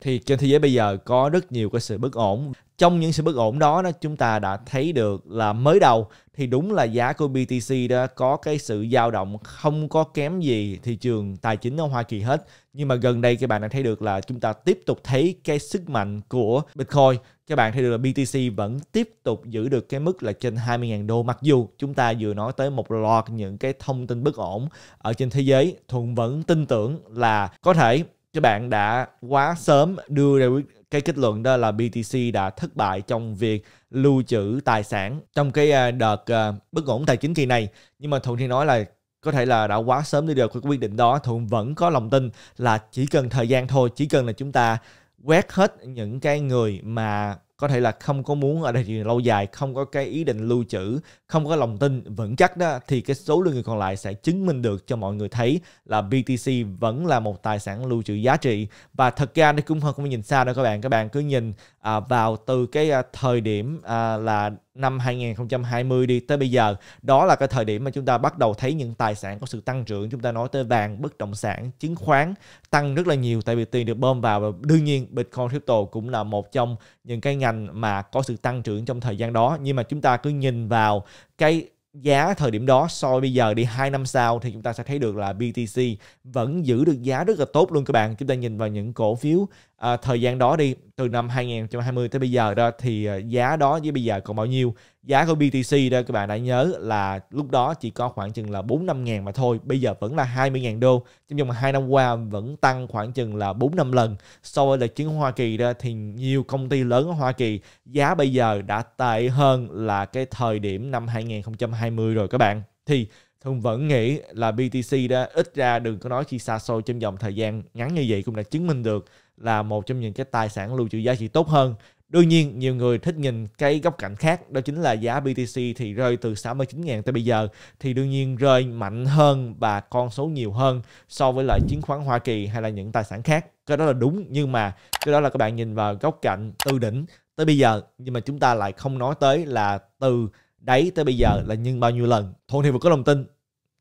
thì trên thế giới bây giờ có rất nhiều cái sự bất ổn trong những sự bất ổn đó, chúng ta đã thấy được là mới đầu thì đúng là giá của BTC đó có cái sự dao động không có kém gì thị trường tài chính ở Hoa Kỳ hết nhưng mà gần đây các bạn đã thấy được là chúng ta tiếp tục thấy cái sức mạnh của Bitcoin các bạn thấy được là BTC vẫn tiếp tục giữ được cái mức là trên 20.000 đô mặc dù chúng ta vừa nói tới một loạt những cái thông tin bất ổn ở trên thế giới Thuận vẫn tin tưởng là có thể các bạn đã quá sớm đưa ra cái kết luận đó là BTC đã thất bại trong việc lưu trữ tài sản trong cái à, đợt à, bất ổn tài chính kỳ này. Nhưng mà Thuận thì nói là có thể là đã quá sớm để được cái quyết định đó. Thuận vẫn có lòng tin là chỉ cần thời gian thôi, chỉ cần là chúng ta quét hết những cái người mà có thể là không có muốn ở đây thì lâu dài không có cái ý định lưu trữ không có lòng tin vững chắc đó thì cái số lượng người còn lại sẽ chứng minh được cho mọi người thấy là BTC vẫn là một tài sản lưu trữ giá trị và thật ra đây cũng không nhìn xa đâu các bạn các bạn cứ nhìn à, vào từ cái à, thời điểm à, là năm 2020 đi tới bây giờ đó là cái thời điểm mà chúng ta bắt đầu thấy những tài sản có sự tăng trưởng chúng ta nói tới vàng bất động sản chứng khoán tăng rất là nhiều tại vì tiền được bơm vào và đương nhiên Bitcoin crypto cũng là một trong những cái ngành mà có sự tăng trưởng trong thời gian đó nhưng mà chúng ta cứ nhìn vào cái giá thời điểm đó so với bây giờ đi 2 năm sau thì chúng ta sẽ thấy được là BTC vẫn giữ được giá rất là tốt luôn các bạn. Chúng ta nhìn vào những cổ phiếu à, thời gian đó đi từ năm 2020 tới bây giờ đó thì à, giá đó với bây giờ còn bao nhiêu giá của BTC đó các bạn đã nhớ là lúc đó chỉ có khoảng chừng là 4 5 ngàn mà thôi bây giờ vẫn là 20 ngàn đô trong vòng 2 năm qua vẫn tăng khoảng chừng là 4 5 lần so với lịch chứng Hoa Kỳ đó thì nhiều công ty lớn ở Hoa Kỳ giá bây giờ đã tệ hơn là cái thời điểm năm 2020 rồi các bạn thì Thương vẫn nghĩ là BTC đã ít ra đừng có nói chi xa xôi trong dòng thời gian ngắn như vậy cũng đã chứng minh được là một trong những cái tài sản lưu trữ giá trị tốt hơn. Đương nhiên, nhiều người thích nhìn cái góc cạnh khác, đó chính là giá BTC thì rơi từ 69.000 tới bây giờ, thì đương nhiên rơi mạnh hơn và con số nhiều hơn so với lại chứng khoán Hoa Kỳ hay là những tài sản khác. Cái đó là đúng, nhưng mà cái đó là các bạn nhìn vào góc cạnh từ đỉnh tới bây giờ, nhưng mà chúng ta lại không nói tới là từ đấy tới bây giờ là nhân bao nhiêu lần. Thuận thì vừa có lòng tin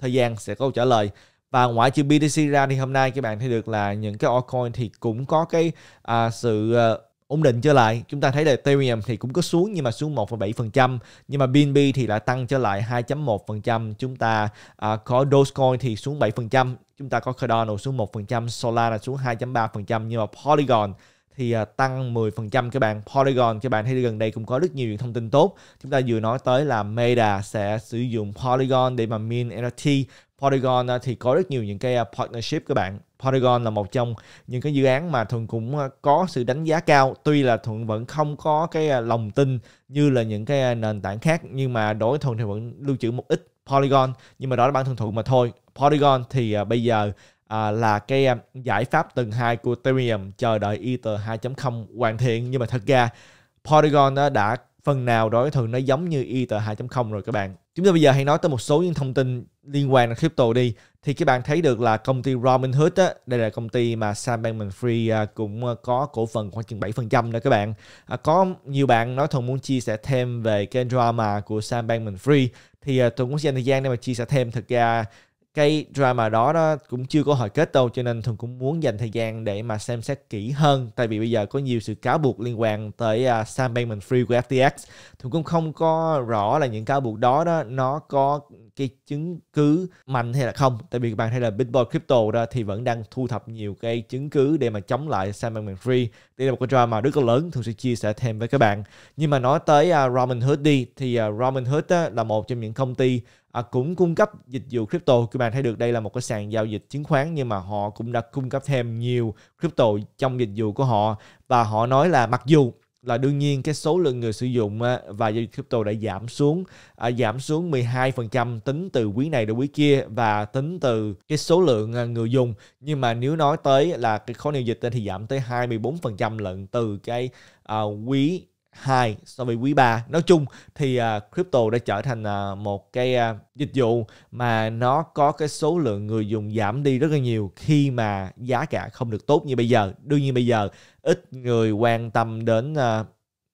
thời gian sẽ có câu trả lời và ngoại trừ BTC ra thì hôm nay các bạn thấy được là những cái altcoin thì cũng có cái à, sự à, ổn định trở lại chúng ta thấy là Ethereum thì cũng có xuống nhưng mà xuống 1,7% nhưng mà BNB thì lại tăng trở lại 2.1% chúng ta à, có Dogecoin thì xuống 7% chúng ta có Cardano xuống 1% Solana xuống 2.3% nhưng mà Polygon thì à, tăng 10% các bạn Polygon các bạn thấy gần đây cũng có rất nhiều thông tin tốt chúng ta vừa nói tới là Meta sẽ sử dụng Polygon để mà min NFT Polygon à, thì có rất nhiều những cái à, partnership các bạn Polygon là một trong những cái dự án mà thường cũng có sự đánh giá cao tuy là Thuận vẫn không có cái lòng tin như là những cái nền tảng khác nhưng mà đối Thuận thì vẫn lưu trữ một ít Polygon nhưng mà đó là bản thân Thuận mà thôi Polygon thì bây giờ à, là cái à, giải pháp tầng 2 của Ethereum chờ đợi Ether 2.0 hoàn thiện nhưng mà thật ra Polygon đó đã phần nào đó thường nó giống như Ether 2.0 rồi các bạn. Chúng ta bây giờ hãy nói tới một số những thông tin liên quan đến crypto đi. Thì các bạn thấy được là công ty Robinhood á, đây là công ty mà Sam Bankman-Fried à, cũng à, có cổ phần khoảng chừng 7% đó các bạn. À, có nhiều bạn nói thường muốn chia sẻ thêm về cái drama của Sam Bankman-Fried thì tôi cũng dành thời gian để mà chia sẻ thêm thực ra cái drama đó đó cũng chưa có hồi kết đâu cho nên thường cũng muốn dành thời gian để mà xem xét kỹ hơn tại vì bây giờ có nhiều sự cáo buộc liên quan tới uh, Sam Bankman Free của FTX thường cũng không có rõ là những cáo buộc đó đó nó có cái chứng cứ mạnh hay là không tại vì các bạn thấy là Bitcoin Crypto đó thì vẫn đang thu thập nhiều cái chứng cứ để mà chống lại Sam Bankman Free đây là một cái drama rất là lớn thường sẽ chia sẻ thêm với các bạn nhưng mà nói tới uh, Robinhood đi thì uh, Robinhood là một trong những công ty à, cũng cung cấp dịch vụ crypto các bạn thấy được đây là một cái sàn giao dịch chứng khoán nhưng mà họ cũng đã cung cấp thêm nhiều crypto trong dịch vụ của họ và họ nói là mặc dù là đương nhiên cái số lượng người sử dụng và giao dịch crypto đã giảm xuống à, giảm xuống 12% tính từ quý này đến quý kia và tính từ cái số lượng à, người dùng nhưng mà nếu nói tới là cái khối giao dịch thì giảm tới 24% lận từ cái à, quý 2 so với quý 3. Nói chung thì uh, crypto đã trở thành uh, một cái uh, dịch vụ mà nó có cái số lượng người dùng giảm đi rất là nhiều khi mà giá cả không được tốt như bây giờ. Đương nhiên bây giờ ít người quan tâm đến uh,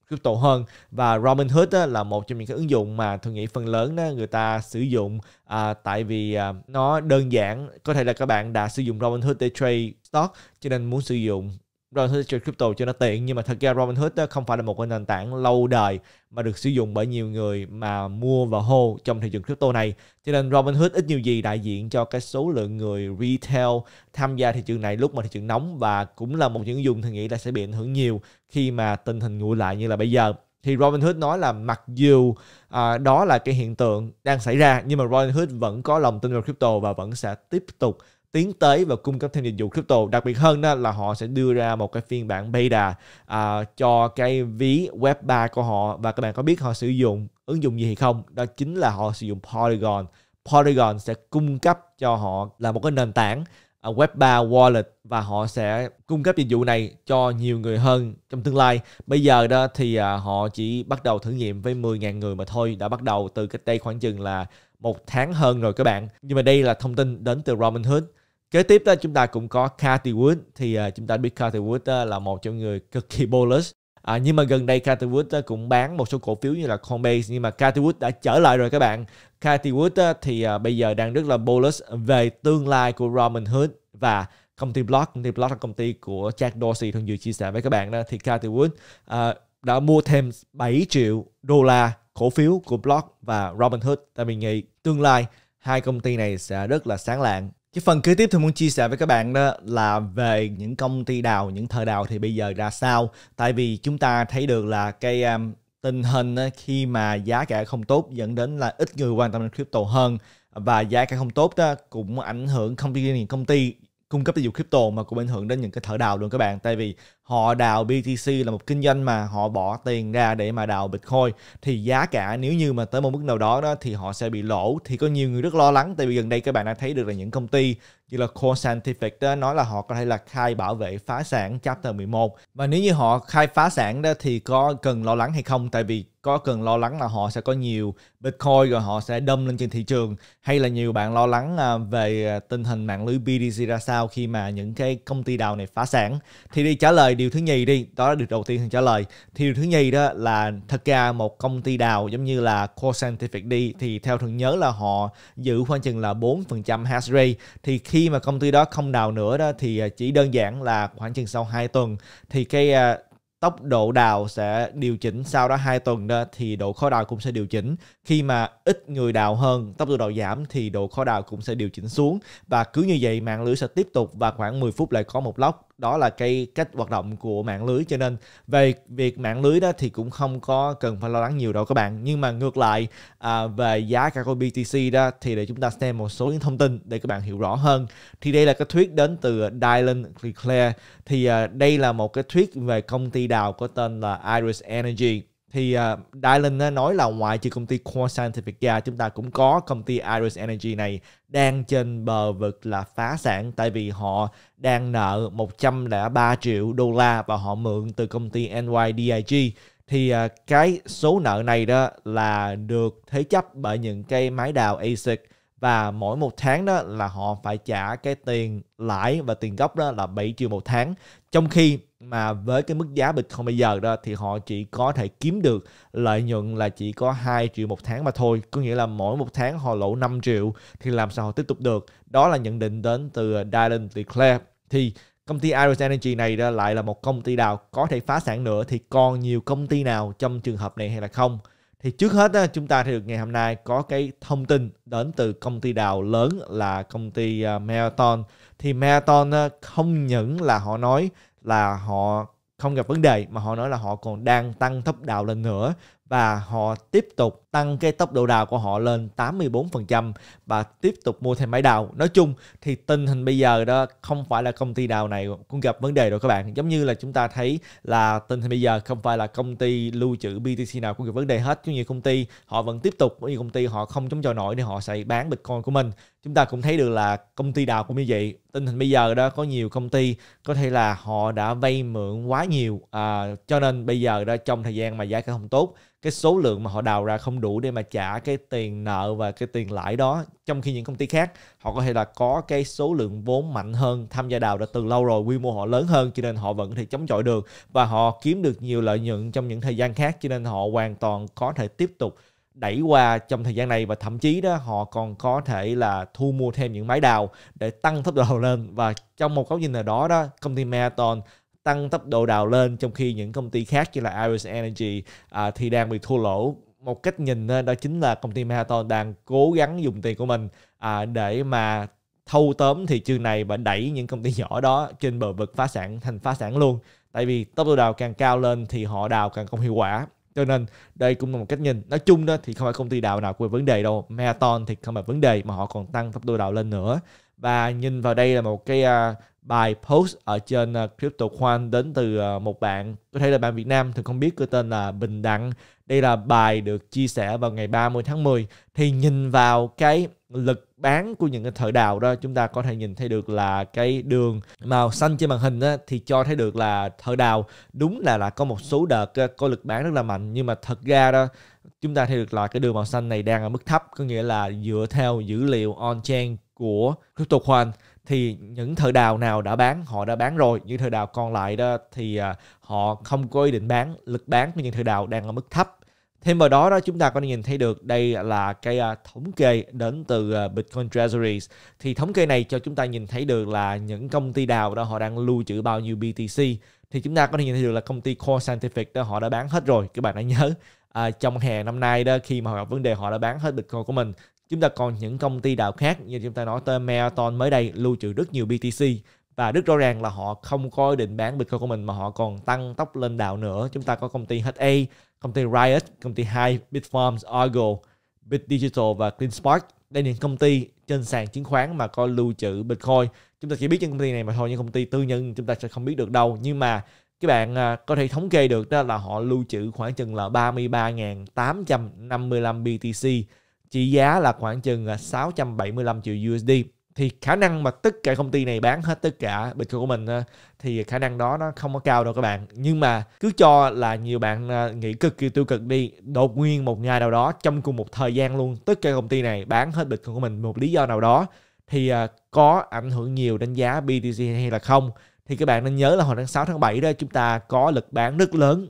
crypto hơn và Robinhood á, là một trong những cái ứng dụng mà tôi nghĩ phần lớn đó người ta sử dụng à, tại vì à, nó đơn giản có thể là các bạn đã sử dụng Robinhood để trade stock cho nên muốn sử dụng Robinhood trade crypto cho nó tiện nhưng mà thật ra Robinhood đó không phải là một cái nền tảng lâu đời mà được sử dụng bởi nhiều người mà mua và hô trong thị trường crypto này cho nên Robinhood ít nhiều gì đại diện cho cái số lượng người retail tham gia thị trường này lúc mà thị trường nóng và cũng là một những dùng thì nghĩ là sẽ bị ảnh hưởng nhiều khi mà tình hình nguội lại như là bây giờ thì Robinhood nói là mặc dù à, đó là cái hiện tượng đang xảy ra nhưng mà Robinhood vẫn có lòng tin vào crypto và vẫn sẽ tiếp tục tiến tới và cung cấp thêm dịch vụ crypto đặc biệt hơn đó là họ sẽ đưa ra một cái phiên bản beta à, cho cái ví web 3 của họ và các bạn có biết họ sử dụng ứng dụng gì hay không đó chính là họ sử dụng Polygon Polygon sẽ cung cấp cho họ là một cái nền tảng à, web 3 wallet và họ sẽ cung cấp dịch vụ này cho nhiều người hơn trong tương lai. Bây giờ đó thì à, họ chỉ bắt đầu thử nghiệm với 10.000 người mà thôi, đã bắt đầu từ cách đây khoảng chừng là một tháng hơn rồi các bạn. Nhưng mà đây là thông tin đến từ Robinhood kế tiếp đó chúng ta cũng có Cathy Wood thì uh, chúng ta biết Cathy Wood uh, là một trong người cực kỳ bullish À, nhưng mà gần đây Cathy Wood à, cũng bán một số cổ phiếu như là Coinbase nhưng mà Cathy Wood đã trở lại rồi các bạn. Cathy Wood thì bây giờ đang rất là bullish về tương lai của Robinhood và công ty Block. Công ty Block là công ty của Jack Dorsey thường vừa chia sẻ với các bạn đó. Thì Cathy Wood uh, đã mua thêm 7 triệu đô la cổ phiếu của Block và Robinhood. Tại mình nghĩ tương lai hai công ty này sẽ rất là sáng lạng cái phần kế tiếp thì muốn chia sẻ với các bạn đó là về những công ty đào, những thợ đào thì bây giờ ra sao? Tại vì chúng ta thấy được là cái um, tình hình khi mà giá cả không tốt dẫn đến là ít người quan tâm đến crypto hơn và giá cả không tốt đó cũng ảnh hưởng không riêng công ty cung cấp dịch vụ crypto mà cũng ảnh hưởng đến những cái thợ đào luôn các bạn tại vì họ đào BTC là một kinh doanh mà họ bỏ tiền ra để mà đào Bitcoin thì giá cả nếu như mà tới một mức nào đó đó thì họ sẽ bị lỗ thì có nhiều người rất lo lắng tại vì gần đây các bạn đã thấy được là những công ty như là Core Scientific đó nói là họ có thể là khai bảo vệ phá sản chapter 11 và nếu như họ khai phá sản đó thì có cần lo lắng hay không tại vì có cần lo lắng là họ sẽ có nhiều Bitcoin rồi họ sẽ đâm lên trên thị trường hay là nhiều bạn lo lắng à, về tình hình mạng lưới BTC ra sao khi mà những cái công ty đào này phá sản thì đi trả lời điều thứ nhì đi đó là điều đầu tiên thằng trả lời thì điều thứ nhì đó là thật ra một công ty đào giống như là Core Scientific đi thì theo thường nhớ là họ giữ khoảng chừng là 4% hash rate thì khi mà công ty đó không đào nữa đó thì à, chỉ đơn giản là khoảng chừng sau 2 tuần thì cái à, tốc độ đào sẽ điều chỉnh sau đó 2 tuần đó thì độ khó đào cũng sẽ điều chỉnh khi mà ít người đào hơn tốc độ đào giảm thì độ khó đào cũng sẽ điều chỉnh xuống và cứ như vậy mạng lưới sẽ tiếp tục và khoảng 10 phút lại có một lóc đó là cái cách hoạt động của mạng lưới cho nên về việc mạng lưới đó thì cũng không có cần phải lo lắng nhiều đâu các bạn nhưng mà ngược lại à, về giá cả của BTC đó thì để chúng ta xem một số những thông tin để các bạn hiểu rõ hơn thì đây là cái thuyết đến từ Dylan Leclerc thì à, đây là một cái thuyết về công ty đào có tên là Iris Energy thì uh, Dylan nói là ngoài trừ công ty Core Scientific ra chúng ta cũng có công ty Iris Energy này đang trên bờ vực là phá sản tại vì họ đang nợ 103 triệu đô la và họ mượn từ công ty NYDIG thì uh, cái số nợ này đó là được thế chấp bởi những cái máy đào ASIC và mỗi một tháng đó là họ phải trả cái tiền lãi và tiền gốc đó là 7 triệu một tháng trong khi mà với cái mức giá Bitcoin bây giờ đó thì họ chỉ có thể kiếm được lợi nhuận là chỉ có 2 triệu một tháng mà thôi có nghĩa là mỗi một tháng họ lỗ 5 triệu thì làm sao họ tiếp tục được đó là nhận định đến từ Dylan Declare thì công ty Iris Energy này đó lại là một công ty nào có thể phá sản nữa thì còn nhiều công ty nào trong trường hợp này hay là không thì trước hết á, chúng ta thì được ngày hôm nay có cái thông tin đến từ công ty đào lớn là công ty à, Marathon thì Marathon á, à, không những là họ nói là họ không gặp vấn đề mà họ nói là họ còn đang tăng tốc đào lên nữa và họ tiếp tục tăng cái tốc độ đào của họ lên 84% và tiếp tục mua thêm máy đào. Nói chung thì tình hình bây giờ đó không phải là công ty đào này cũng gặp vấn đề rồi các bạn. Giống như là chúng ta thấy là tình hình bây giờ không phải là công ty lưu trữ BTC nào cũng gặp vấn đề hết. Có nhiều công ty họ vẫn tiếp tục, có nhiều công ty họ không chống chọi nổi nên họ sẽ bán Bitcoin của mình. Chúng ta cũng thấy được là công ty đào cũng như vậy. Tình hình bây giờ đó có nhiều công ty có thể là họ đã vay mượn quá nhiều à, cho nên bây giờ đó trong thời gian mà giá cả không tốt cái số lượng mà họ đào ra không đủ để mà trả cái tiền nợ và cái tiền lãi đó trong khi những công ty khác họ có thể là có cái số lượng vốn mạnh hơn tham gia đào đã từ lâu rồi quy mô họ lớn hơn cho nên họ vẫn có thể chống chọi được và họ kiếm được nhiều lợi nhuận trong những thời gian khác cho nên họ hoàn toàn có thể tiếp tục đẩy qua trong thời gian này và thậm chí đó họ còn có thể là thu mua thêm những máy đào để tăng tốc độ lên và trong một góc nhìn nào đó đó công ty Marathon tăng tốc độ đào lên trong khi những công ty khác như là Iris Energy à, thì đang bị thua lỗ một cách nhìn đó chính là công ty Marathon đang cố gắng dùng tiền của mình à, để mà thâu tóm thị trường này và đẩy những công ty nhỏ đó trên bờ vực phá sản thành phá sản luôn tại vì tốc độ đào càng cao lên thì họ đào càng không hiệu quả cho nên đây cũng là một cách nhìn nói chung đó thì không phải công ty đào nào có vấn đề đâu marathon thì không phải vấn đề mà họ còn tăng tốc độ đào lên nữa và nhìn vào đây là một cái uh, bài post ở trên uh, crypto khoan đến từ uh, một bạn có thể là bạn Việt Nam thường không biết cái tên là Bình Đặng đây là bài được chia sẻ vào ngày 30 tháng 10 thì nhìn vào cái lực bán của những cái thợ đào đó chúng ta có thể nhìn thấy được là cái đường màu xanh trên màn hình á, thì cho thấy được là thợ đào đúng là là có một số đợt có lực bán rất là mạnh nhưng mà thật ra đó chúng ta thấy được là cái đường màu xanh này đang ở mức thấp có nghĩa là dựa theo dữ liệu on chain của crypto coin thì những thợ đào nào đã bán họ đã bán rồi những thợ đào còn lại đó thì à, họ không có ý định bán lực bán của những thợ đào đang ở mức thấp thêm vào đó đó chúng ta có thể nhìn thấy được đây là cái à, thống kê đến từ à, Bitcoin Treasuries thì thống kê này cho chúng ta nhìn thấy được là những công ty đào đó họ đang lưu trữ bao nhiêu BTC thì chúng ta có thể nhìn thấy được là công ty Core Scientific đó họ đã bán hết rồi các bạn đã nhớ à, trong hè năm nay đó khi mà họ gặp vấn đề họ đã bán hết Bitcoin của mình Chúng ta còn những công ty đào khác như chúng ta nói tới Marathon mới đây lưu trữ rất nhiều BTC và rất rõ ràng là họ không có ý định bán Bitcoin của mình mà họ còn tăng tốc lên đạo nữa. Chúng ta có công ty HA, công ty Riot, công ty Hive, Bitfarms, Argo, Bit Digital và CleanSpark. Đây là những công ty trên sàn chứng khoán mà có lưu trữ Bitcoin. Chúng ta chỉ biết những công ty này mà thôi, những công ty tư nhân chúng ta sẽ không biết được đâu. Nhưng mà các bạn à, có thể thống kê được đó là họ lưu trữ khoảng chừng là 33.855 BTC trị giá là khoảng chừng 675 à, triệu USD thì khả năng mà tất cả công ty này bán hết tất cả Bitcoin của mình à, thì khả năng đó nó không có cao đâu các bạn. Nhưng mà cứ cho là nhiều bạn à, nghĩ cực kỳ tiêu cực đi, đột nhiên một ngày nào đó trong cùng một thời gian luôn tất cả công ty này bán hết Bitcoin của mình một lý do nào đó thì có ảnh hưởng nhiều đến giá BTC hay là không thì các bạn nên nhớ là hồi tháng 6 tháng 7 đó chúng ta có lực bán rất lớn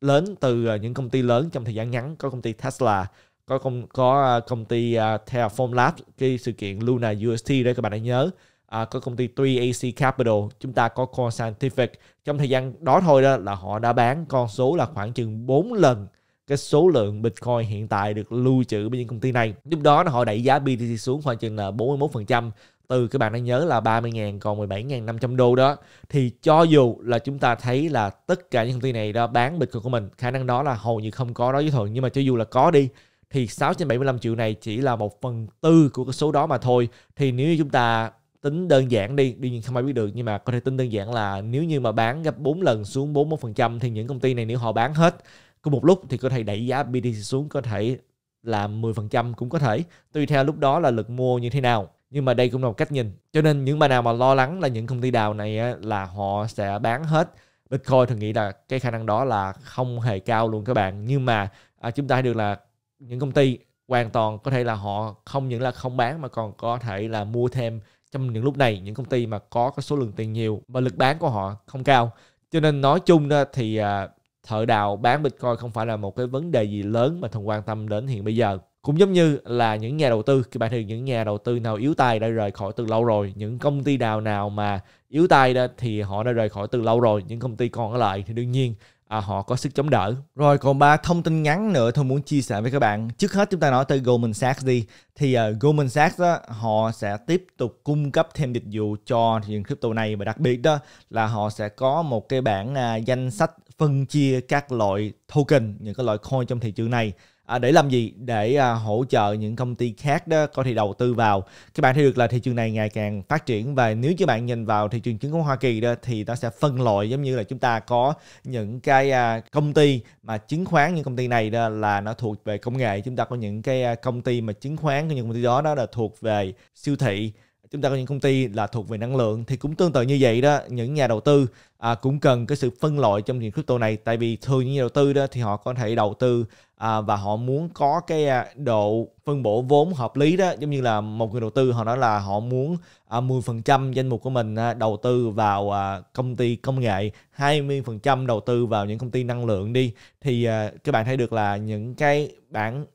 lớn từ những công ty lớn trong thời gian ngắn có công ty Tesla có công có à, công ty uh, Terraform Labs cái sự kiện Luna UST đấy các bạn hãy nhớ à, có công ty 3AC Capital chúng ta có Core Scientific trong thời gian đó thôi đó là họ đã bán con số là khoảng chừng 4 lần cái số lượng Bitcoin hiện tại được lưu trữ bởi những công ty này lúc đó họ đẩy giá BTC xuống khoảng chừng là 41% từ các bạn đã nhớ là 30.000 còn 17.500 đô đó thì cho dù là chúng ta thấy là tất cả những công ty này đó bán Bitcoin của mình khả năng đó là hầu như không có đó với thuận nhưng mà cho dù là có đi thì 675 triệu này chỉ là một phần tư của cái số đó mà thôi thì nếu như chúng ta tính đơn giản đi đương nhiên không ai biết được nhưng mà có thể tính đơn giản là nếu như mà bán gấp 4 lần xuống 41% thì những công ty này nếu họ bán hết cùng một lúc thì có thể đẩy giá BTC xuống có thể là 10% cũng có thể tùy theo lúc đó là lực mua như thế nào nhưng mà đây cũng là một cách nhìn cho nên những bà nào mà lo lắng là những công ty đào này là họ sẽ bán hết Bitcoin thì nghĩ là cái khả năng đó là không hề cao luôn các bạn nhưng mà à, chúng ta được là những công ty hoàn toàn có thể là họ không những là không bán mà còn có thể là mua thêm trong những lúc này những công ty mà có cái số lượng tiền nhiều và lực bán của họ không cao cho nên nói chung đó thì à, thợ đào bán bitcoin không phải là một cái vấn đề gì lớn mà thần quan tâm đến hiện bây giờ cũng giống như là những nhà đầu tư khi bạn thì những nhà đầu tư nào yếu tay đã rời khỏi từ lâu rồi những công ty đào nào mà yếu tay đó thì họ đã rời khỏi từ lâu rồi những công ty còn ở lại thì đương nhiên à, họ có sức chống đỡ. Rồi còn ba thông tin ngắn nữa tôi muốn chia sẻ với các bạn. Trước hết chúng ta nói tới Goldman Sachs đi. Thì uh, Goldman Sachs đó, họ sẽ tiếp tục cung cấp thêm dịch vụ cho thị trường crypto này và đặc biệt đó là họ sẽ có một cái bảng uh, danh sách phân chia các loại token, những cái loại coin trong thị trường này à, để làm gì để à, hỗ trợ những công ty khác đó có thể đầu tư vào các bạn thấy được là thị trường này ngày càng phát triển và nếu như bạn nhìn vào thị trường chứng khoán Hoa Kỳ đó thì nó sẽ phân loại giống như là chúng ta có những cái à, công ty mà chứng khoán những công ty này đó là nó thuộc về công nghệ chúng ta có những cái à, công ty mà chứng khoán của những công ty đó đó là thuộc về siêu thị chúng ta có những công ty là thuộc về năng lượng thì cũng tương tự như vậy đó những nhà đầu tư à, cũng cần cái sự phân loại trong thị trường crypto này tại vì thường những nhà đầu tư đó thì họ có thể đầu tư à, và họ muốn có cái à, độ phân bổ vốn hợp lý đó giống như là một người đầu tư họ nói là họ muốn à, 10% danh mục của mình à, đầu tư vào à, công ty công nghệ 20% đầu tư vào những công ty năng lượng đi thì à, các bạn thấy được là những cái bảng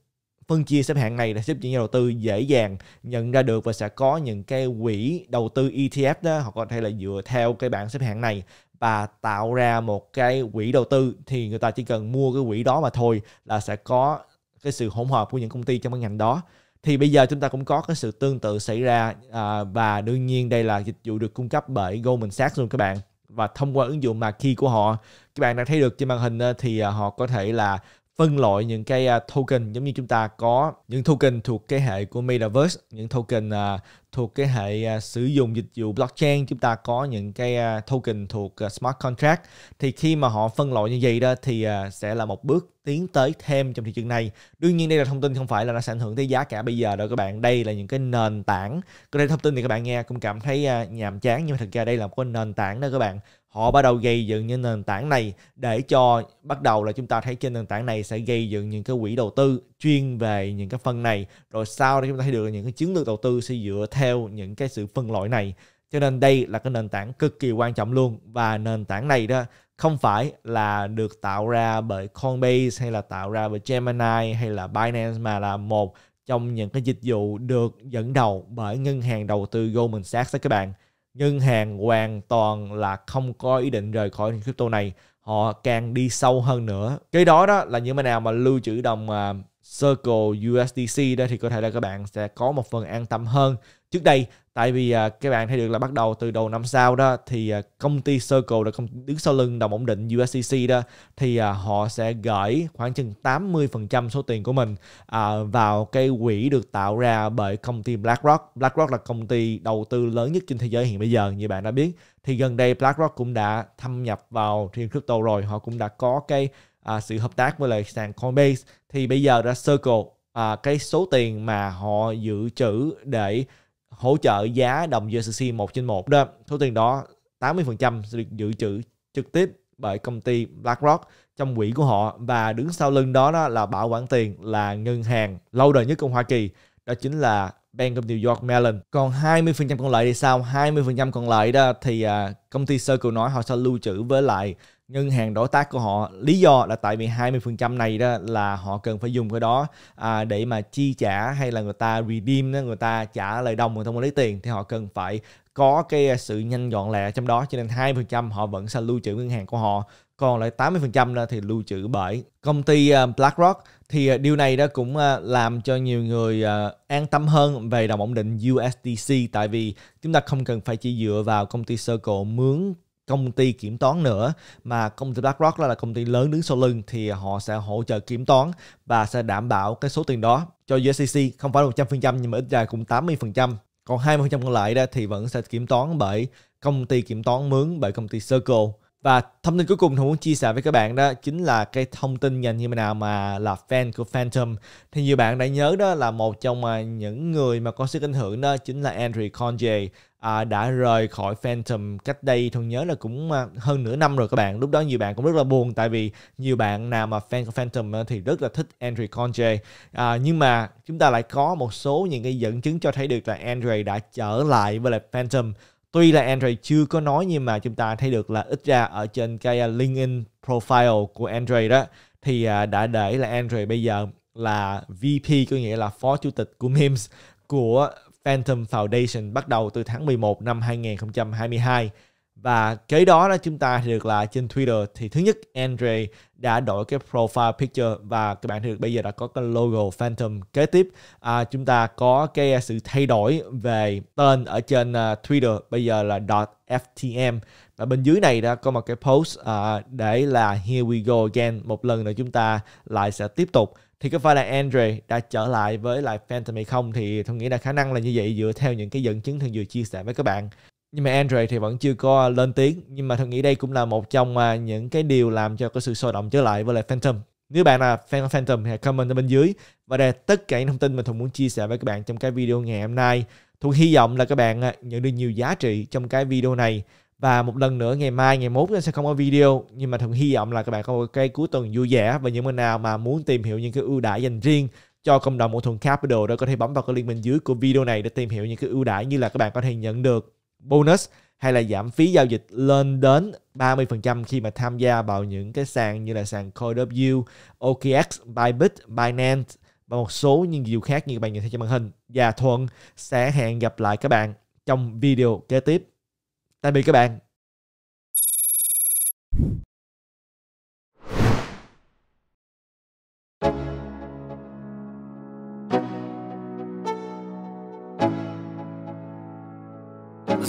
phân chia xếp hạng này là giúp những nhà đầu tư dễ dàng nhận ra được và sẽ có những cái quỹ đầu tư ETF đó họ có thể là dựa theo cái bảng xếp hạng này và tạo ra một cái quỹ đầu tư thì người ta chỉ cần mua cái quỹ đó mà thôi là sẽ có cái sự hỗn hợp của những công ty trong cái ngành đó thì bây giờ chúng ta cũng có cái sự tương tự xảy ra à, và đương nhiên đây là dịch vụ được cung cấp bởi Goldman Sachs luôn các bạn và thông qua ứng dụng mà key của họ các bạn đã thấy được trên màn hình ờ, thì ờ, họ có thể là phân loại những cái uh, token giống như chúng ta có những token thuộc cái hệ của metaverse những token uh, thuộc cái hệ uh, sử dụng dịch vụ blockchain chúng ta có những cái uh, token thuộc uh, smart contract thì khi mà họ phân loại như vậy đó thì uh, sẽ là một bước tiến tới thêm trong thị trường này đương nhiên đây là thông tin không phải là nó sẽ ảnh hưởng tới giá cả bây giờ đâu các bạn đây là những cái nền tảng Cái đây thông tin thì các bạn nghe cũng cảm thấy uh, nhàm chán nhưng mà thực ra đây là một cái nền tảng đó các bạn họ bắt đầu gây dựng những nền tảng này để cho bắt đầu là chúng ta thấy trên nền tảng này sẽ gây dựng những cái quỹ đầu tư chuyên về những cái phần này rồi sau đó chúng ta thấy được những cái chiến lược đầu tư sẽ dựa theo những cái sự phân loại này cho nên đây là cái nền tảng cực kỳ quan trọng luôn và nền tảng này đó không phải là được tạo ra bởi Coinbase hay là tạo ra bởi Gemini hay là Binance mà là một trong những cái dịch vụ được dẫn đầu bởi ngân hàng đầu tư Goldman Sachs đó các bạn nhưng hàng hoàn toàn là không có ý định rời khỏi crypto này họ càng đi sâu hơn nữa cái đó đó là những bạn nào mà lưu trữ đồng uh, Circle USDC đó thì có thể là các bạn sẽ có một phần an tâm hơn trước đây tại vì à, các bạn thấy được là bắt đầu từ đầu năm sau đó thì à, công ty Circle là công đứng sau lưng đồng ổn định USDC đó thì à, họ sẽ gửi khoảng chừng 80% số tiền của mình à, vào cái quỹ được tạo ra bởi công ty BlackRock. BlackRock là công ty đầu tư lớn nhất trên thế giới hiện bây giờ như bạn đã biết. Thì gần đây BlackRock cũng đã thâm nhập vào riêng crypto rồi, họ cũng đã có cái à, sự hợp tác với lại sàn Coinbase thì bây giờ ra Circle à, cái số tiền mà họ dự trữ để hỗ trợ giá đồng USDC 1 trên 1 đó. Số tiền đó 80% sẽ được dự trữ trực tiếp bởi công ty BlackRock trong quỹ của họ và đứng sau lưng đó, đó là bảo quản tiền là ngân hàng lâu đời nhất của Hoa Kỳ đó chính là Bank of New York Mellon. Còn 20% còn lại thì sao? 20% còn lại đó thì à, công ty Circle nói họ sẽ lưu trữ với lại ngân hàng đối tác của họ. Lý do là tại vì 20% này đó là họ cần phải dùng cái đó à, để mà chi trả hay là người ta redeem đó, người ta trả lời đồng người ta muốn lấy tiền thì họ cần phải có cái sự nhanh gọn lẹ trong đó cho nên 20% họ vẫn sẽ lưu trữ ngân hàng của họ còn lại 80% đó thì lưu trữ bởi công ty ờ, BlackRock thì ờ, điều này đó cũng ờ, làm cho nhiều người an tâm hơn về đồng ổn định USDC tại vì chúng ta không cần phải chỉ dựa vào công ty Circle mướn công ty kiểm toán nữa mà công ty BlackRock là, công ty lớn đứng sau lưng thì họ sẽ hỗ trợ kiểm toán và sẽ đảm bảo cái số tiền đó cho USDC không phải 100% nhưng mà ít ra cũng 80% còn 20% còn lại đó thì vẫn sẽ kiểm toán bởi công ty kiểm toán mướn bởi công ty Circle và thông tin cuối cùng Hùng muốn chia sẻ với các bạn đó chính là cái thông tin dành như thế nào mà là fan của Phantom thì nhiều bạn đã nhớ đó là một trong à, những người mà có sức ảnh hưởng đó chính là Andrew Conje à, đã rời khỏi Phantom cách đây tôi nhớ là cũng à, hơn nửa năm rồi các bạn lúc đó nhiều bạn cũng rất là buồn tại vì nhiều bạn nào mà fan của Phantom thì rất là thích Andre Conje à, nhưng mà chúng ta lại có một số những cái dẫn chứng cho thấy được là Andre đã trở lại với lại Phantom tuy là Android chưa có nói nhưng mà chúng ta thấy được là ít ra ở trên cái à, LinkedIn profile của Android đó thì à, đã để là Android bây giờ là VP có nghĩa là phó chủ tịch của memes của Phantom Foundation bắt đầu từ tháng 11 năm 2022 và kế đó là chúng ta thì được là trên Twitter thì thứ nhất Andre đã đổi cái profile picture và các bạn thì được bây giờ đã có cái logo Phantom kế tiếp à, chúng ta có cái sự thay đổi về tên ở trên uh, Twitter bây giờ là .ftm và bên dưới này đã có một cái post uh, để là here we go again một lần nữa chúng ta lại sẽ tiếp tục thì có phải là Andre đã trở lại với lại Phantom hay không thì tôi nghĩ là khả năng là như vậy dựa theo những cái dẫn chứng thường vừa chia sẻ với các bạn nhưng mà Android thì vẫn chưa có lên tiếng nhưng mà thật nghĩ đây cũng là một trong à, những cái điều làm cho có sự sôi động trở lại với lại Phantom nếu bạn là fan của Phantom thì comment ở bên dưới và đây là tất cả những thông tin mà thường muốn chia sẻ với các bạn trong cái video ngày hôm nay Thuận hy vọng là các bạn à, nhận được nhiều giá trị trong cái video này và một lần nữa ngày mai ngày mốt sẽ không có video nhưng mà Thuận hy vọng là các bạn có một cái cuối tuần vui vẻ và những người nào mà muốn tìm hiểu những cái ưu đãi dành riêng cho cộng đồng của Thuận Capital đó có thể bấm vào cái link bên dưới của video này để tìm hiểu những cái ưu đãi như là các bạn có thể nhận được bonus hay là giảm phí giao dịch lên đến 30% khi mà tham gia vào những cái sàn như là sàn CoinW, OKX, Bybit, Binance và một số những điều khác như các bạn nhìn thấy trên màn hình. Và Thuận sẽ hẹn gặp lại các bạn trong video kế tiếp. Tạm biệt các bạn.